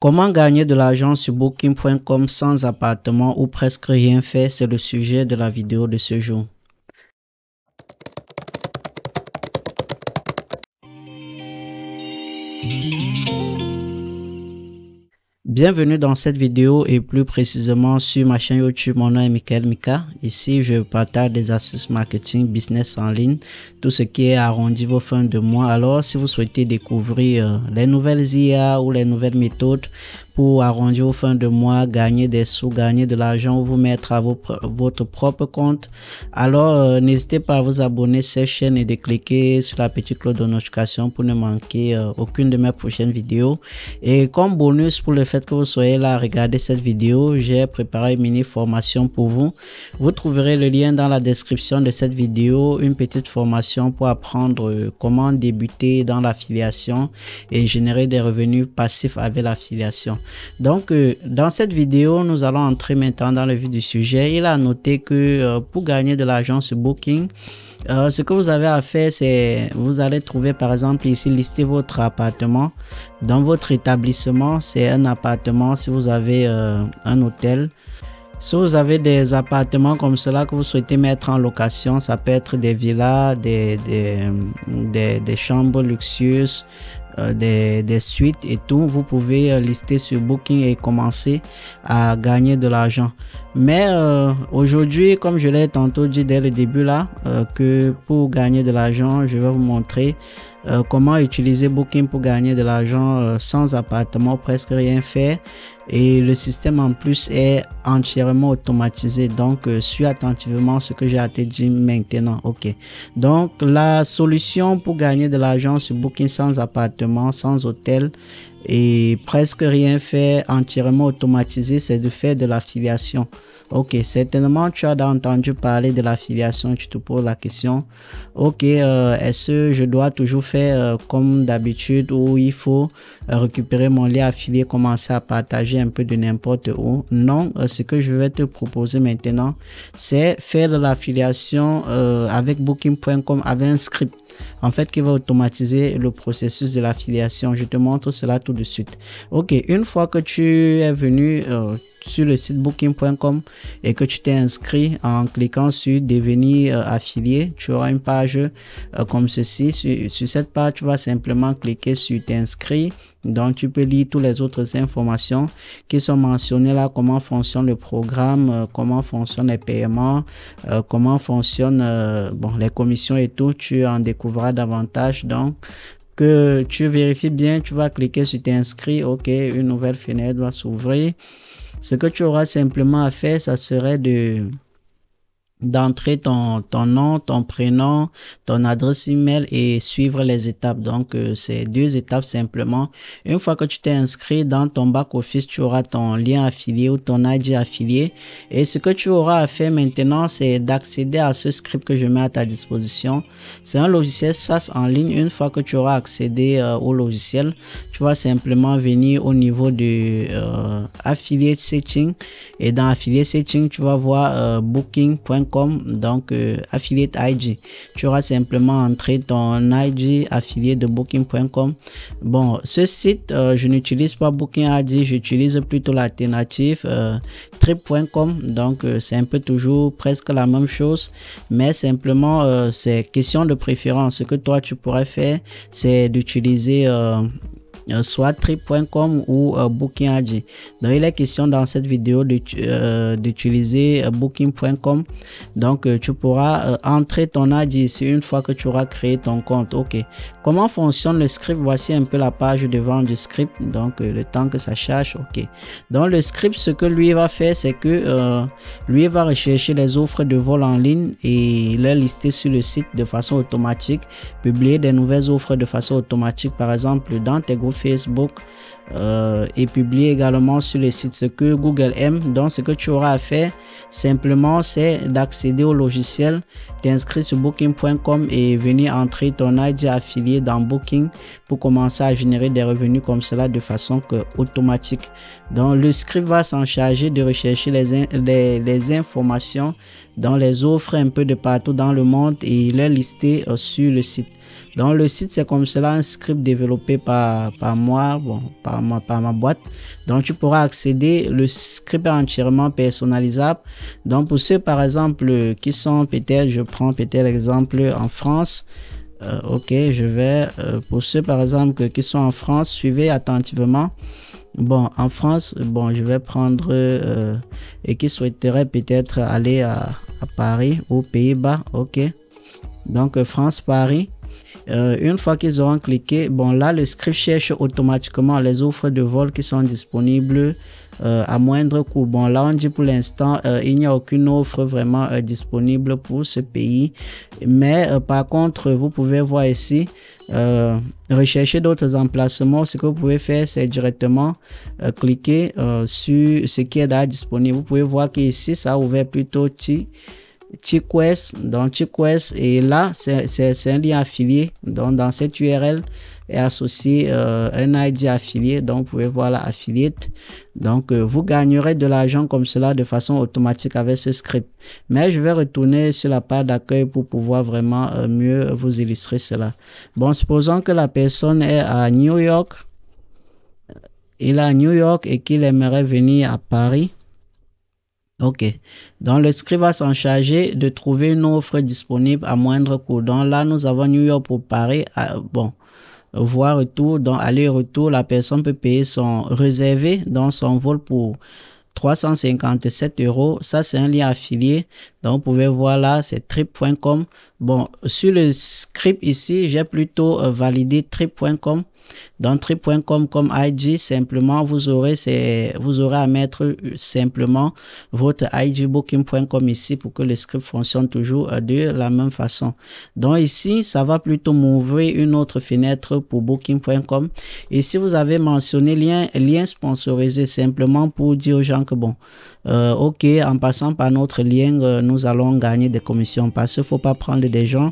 Comment gagner de l'argent sur booking.com sans appartement ou presque rien faire, c'est le sujet de la vidéo de ce jour. Bienvenue dans cette vidéo et plus précisément sur ma chaîne YouTube. Mon nom est Michael Mika. Ici, je partage des astuces marketing, business en ligne, tout ce qui est arrondi vos fins de mois. Alors, si vous souhaitez découvrir euh, les nouvelles IA ou les nouvelles méthodes pour arrondir fin fins de mois, gagner des sous, gagner de l'argent vous mettre à votre propre compte. Alors, euh, n'hésitez pas à vous abonner à cette chaîne et de cliquer sur la petite cloche de notification pour ne manquer euh, aucune de mes prochaines vidéos. Et comme bonus pour le fait que vous soyez là à regarder cette vidéo, j'ai préparé une mini formation pour vous. Vous trouverez le lien dans la description de cette vidéo, une petite formation pour apprendre euh, comment débuter dans l'affiliation et générer des revenus passifs avec l'affiliation. Donc, euh, dans cette vidéo, nous allons entrer maintenant dans le vif du sujet. Il a noté que euh, pour gagner de l'argent sur Booking, euh, ce que vous avez à faire, c'est vous allez trouver par exemple ici lister votre appartement dans votre établissement. C'est un appartement si vous avez un hôtel. Si vous avez des appartements comme cela que vous souhaitez mettre en location, ça peut être des villas, des, des, chambres luxueuses, euh, des, suites et tout, vous pouvez euh, lister sur Booking et commencer à gagner de l'argent. Mais euh, aujourd'hui, comme je l'ai tantôt dit dès le début là, que pour gagner de l'argent, je vais vous montrer euh, comment utiliser Booking pour gagner de l'argent euh, sans appartement, presque rien faire. Et le système en plus est entièrement automatisé. Donc, euh, suis attentivement ce que j'ai à te dire maintenant. OK. Donc, la solution pour gagner de l'argent sur Booking sans appartement, sans hôtel, et presque rien fait entièrement automatisé, c'est de faire de l'affiliation. Ok, certainement tu as entendu parler de l'affiliation, tu te poses la question, ok, euh, est-ce que je dois toujours faire euh, comme d'habitude ou il faut euh, récupérer mon lien affilié, commencer à partager un peu de n'importe où Non, ce que je vais te proposer maintenant, c'est faire de l'affiliation avec booking.com avec un script en fait qui va automatiser le processus de l'affiliation. Je te montre cela tout de suite. Ok, une fois que tu es venu, euh, sur le site booking.com et que tu t'es inscrit en cliquant sur devenir euh, affilié, tu auras une page euh, comme ceci. Sur, cette page, tu vas simplement cliquer sur t'inscrit Donc, tu peux lire toutes les autres informations qui sont mentionnées là, comment fonctionne le programme, euh, comment fonctionnent les paiements, comment fonctionnent bon, les commissions et tout. Tu en découvriras davantage. Donc, que tu vérifies bien, tu vas cliquer sur t'inscrire. OK, une nouvelle fenêtre va s'ouvrir. Ce que tu auras simplement à faire, ça serait de d'entrer ton, ton nom, ton prénom, ton adresse email et suivre les étapes. Donc, euh, c'est deux étapes simplement. Une fois que tu t'es inscrit dans ton back office, tu auras ton lien affilié ou ton ID affilié. Et ce que tu auras à faire maintenant, c'est d'accéder à ce script que je mets à ta disposition. C'est un logiciel SaaS en ligne. Une fois que tu auras accédé euh, au logiciel, tu vas simplement venir au niveau de euh, affiliate setting et dans affiliate setting, tu vas voir booking.com donc affilié euh, affiliate ID. Tu auras simplement entré ton ID affilié de booking.com. Bon, ce site, euh, je n'utilise pas Booking ID, j'utilise plutôt l'alternative euh, trip.com. Donc c'est un peu toujours presque la même chose, mais simplement c'est question de préférence. Ce que toi tu pourrais faire, c'est d'utiliser euh, soit trip.com ou euh, booking.ag. Donc il est question dans cette vidéo euh, d'utiliser booking.com. Donc tu pourras entrer ton ad ici une fois que tu auras créé ton compte. Ok. Comment fonctionne le script Voici un peu la page devant du script. Donc le temps que ça cherche Ok. Dans le script, ce que lui va faire, c'est que lui va rechercher les offres de vol en ligne et les lister sur le site de façon automatique, publier des nouvelles offres de façon automatique, par exemple dans tes groupes Facebook Euh, et publier également sur le site ce que Google aime. Donc ce que tu auras à faire simplement c'est d'accéder au logiciel, t'inscrire sur booking.com et venir entrer ton ID affilié dans Booking pour commencer à générer des revenus comme cela de façon que, automatique. Donc le script va s'en charger de rechercher les, les, informations dans les offres un peu de partout dans le monde et les lister euh, sur le site. Donc le site c'est comme cela un script développé par, par moi, bon, par moi par ma boîte. Donc, tu pourras accéder le script entièrement personnalisable. Donc, pour ceux, par exemple, qui sont peut-être, je prends peut-être l'exemple en France. Euh, ok, je vais, euh, pour ceux, par exemple, qui sont en France, suivez attentivement. Bon, en France, bon, je vais prendre euh, et qui souhaiterait peut-être aller à, Paris ou Pays-Bas, ok. Donc, France-Paris. Euh, une fois qu'ils auront cliqué, bon là, le script cherche automatiquement les offres de vol qui sont disponibles euh, à moindre coût. Bon, là, on dit pour l'instant, euh, il n'y a aucune offre vraiment disponible pour ce pays. Mais par contre, vous pouvez voir ici, rechercher d'autres emplacements. Ce que vous pouvez faire, c'est directement cliquer sur ce qui est là disponible. Vous pouvez voir qu'ici, ça a ouvert plutôt petit. Chiquest. Donc Chiquest et là, c'est un lien affilié. Donc dans cette URL est associé euh, un ID affilié. Donc vous pouvez voir la affiliate. Donc euh, vous gagnerez de l'argent comme cela de façon automatique avec ce script. Mais je vais retourner sur la page d'accueil pour pouvoir vraiment euh, mieux vous illustrer cela. Bon, supposons que la personne est à New York. Il est à New York et qu'il aimerait venir à Paris. Ok. Donc, le script va s'en charger de trouver une offre disponible à moindre coût. Donc là, nous avons New York pour Paris. bon, voir retour. Donc, aller-retour, la personne peut payer son réservé dans son vol pour 357 euros. Ça, c'est un lien affilié. Donc, vous pouvez voir là, c'est trip.com. Bon, sur le script ici, j'ai plutôt validé trip.com. Dans Trip.com comme IG, simplement, vous aurez, c'est vous aurez à mettre euh, simplement votre ID booking.com ici pour que le script fonctionne toujours euh, de la même façon. Donc ici, ça va plutôt m'ouvrir une autre fenêtre pour booking.com. Et si vous avez mentionné lien, lien sponsorisé, simplement pour dire aux gens que bon, euh, ok, en passant par notre lien, nous allons gagner des commissions parce qu'il ne faut pas prendre des gens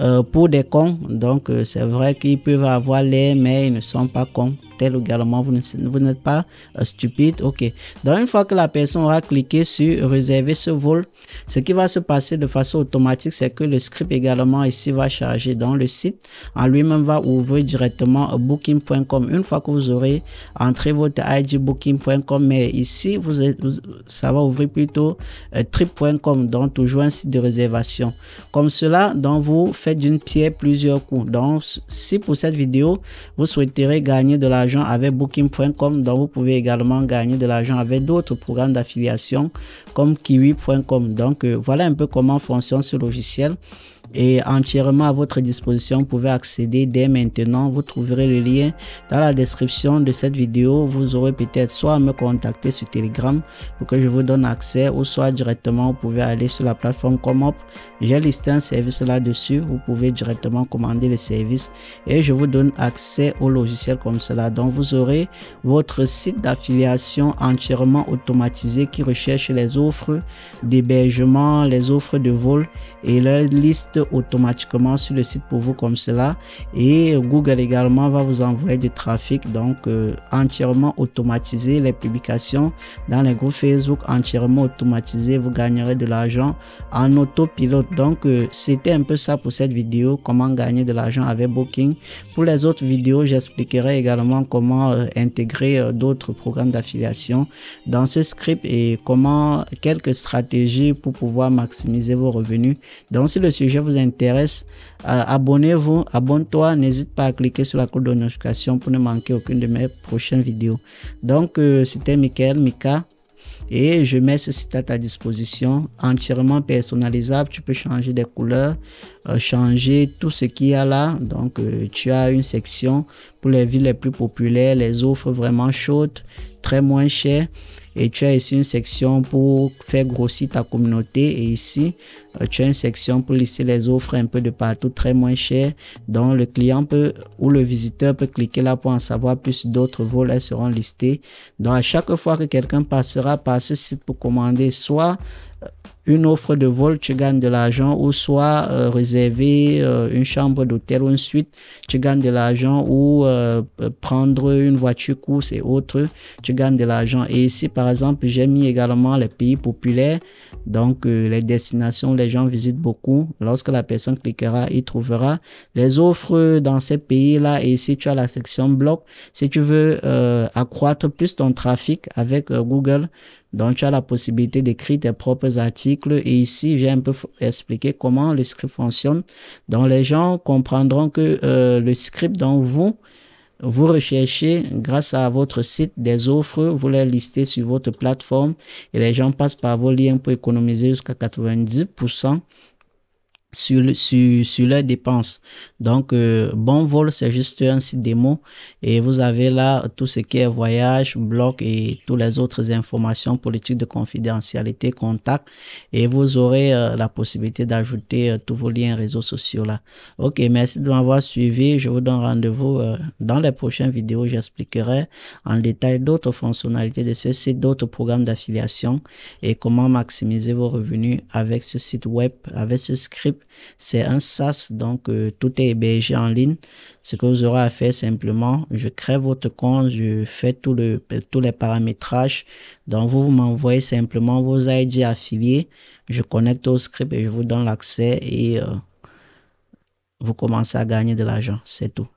euh, pour des cons, donc euh, c'est vrai qu'ils peuvent avoir les, mais ils ne sont pas cons également, vous vous n'êtes pas euh, stupide. Ok. Donc, une fois que la personne aura cliqué sur réserver ce vol, ce qui va se passer de façon automatique, c'est que le script également ici va charger dans le site. En lui-même va ouvrir directement euh, booking.com. Une fois que vous aurez entré votre ID booking.com, mais ici, vous, êtes, ça va ouvrir plutôt euh, trip.com, donc toujours un site de réservation. Comme cela, donc vous faites d'une pierre plusieurs coups. Donc, si pour cette vidéo, vous souhaiterez gagner de l'argent, avec booking.com, dont vous pouvez également gagner de l'argent avec d'autres programmes d'affiliation comme kiwi.com. Donc euh, voilà un peu comment fonctionne ce logiciel et entièrement à votre disposition. Vous pouvez accéder dès maintenant. Vous trouverez le lien dans la description de cette vidéo. Vous aurez peut-être soit me contacter sur Telegram pour que je vous donne accès ou soit directement vous pouvez aller sur la plateforme Comop. J'ai listé un service là-dessus. Vous pouvez directement commander le service et je vous donne accès au logiciel comme cela. Donc vous aurez votre site d'affiliation entièrement automatisé qui recherche les offres d'hébergement, les offres de vol et la liste automatiquement sur le site pour vous comme cela. Et Google également va vous envoyer du trafic, donc euh, entièrement automatisé. Les publications dans les groupes Facebook entièrement automatisé vous gagnerez de l'argent en autopilote. Donc euh, c'était un peu ça pour cette vidéo, comment gagner de l'argent avec Booking. Pour les autres vidéos, j'expliquerai également comment euh, intégrer d'autres programmes d'affiliation dans ce script et comment quelques stratégies pour pouvoir maximiser vos revenus. Donc si le sujet vous intéresse, euh, abonnez-vous, abonne-toi, n'hésite pas à cliquer sur la cloche de notification pour ne manquer aucune de mes prochaines vidéos. Donc, euh, c'était Michael Mika et je mets ce site à ta disposition entièrement personnalisable tu peux changer des couleurs euh, changer tout ce qu'il y a là donc tu as une section pour les villes les plus populaires les offres vraiment chaudes très moins chères et tu as ici une section pour faire grossir ta communauté et ici euh, tu as une section pour lister les offres un peu de partout très moins cher dont le client peut ou le visiteur peut cliquer là pour en savoir plus d'autres vols seront listés donc à chaque fois que quelqu'un passera par ce site pour commander soit euh, une offre de vol, tu gagnes de l'argent, ou soit euh, réserver une chambre d'hôtel ou une suite, tu gagnes de l'argent, ou prendre une voiture course et autres, tu gagnes de l'argent. Et ici, par par exemple, j'ai mis également les pays populaires, donc euh, les destinations les gens visitent beaucoup. Lorsque la personne cliquera, il trouvera les offres dans ces pays-là. Et si tu as la section blog, si tu veux euh, accroître plus ton trafic avec euh, Google, donc tu as la possibilité d'écrire tes propres articles. Et ici, j'ai un peu expliqué comment le script fonctionne. Donc les gens comprendront que euh, le script dans vous, vous recherchez grâce à votre site des offres, vous les listez sur votre plateforme et les gens passent par vos liens pour économiser jusqu'à 90% sur, sur, sur leurs dépenses. Donc, euh, Bon Vol, c'est juste un site démo et vous avez là tout ce qui est voyage, bloc et toutes les autres informations politiques de confidentialité, contact et vous aurez euh, la possibilité d'ajouter euh, tous vos liens réseaux sociaux là. Ok, merci de m'avoir suivi. Je vous donne rendez-vous dans les prochaines vidéos. J'expliquerai en détail d'autres fonctionnalités de ce site, d'autres programmes d'affiliation et comment maximiser vos revenus avec ce site web, avec ce script c'est un SaaS, donc euh, tout est hébergé en ligne. Ce que vous aurez à faire simplement, je crée votre compte, je fais tous les paramétrages. Donc vous, m'envoyez simplement vos ID affiliés, je connecte au script et je vous donne l'accès et euh, vous commencez à gagner de l'argent. C'est tout.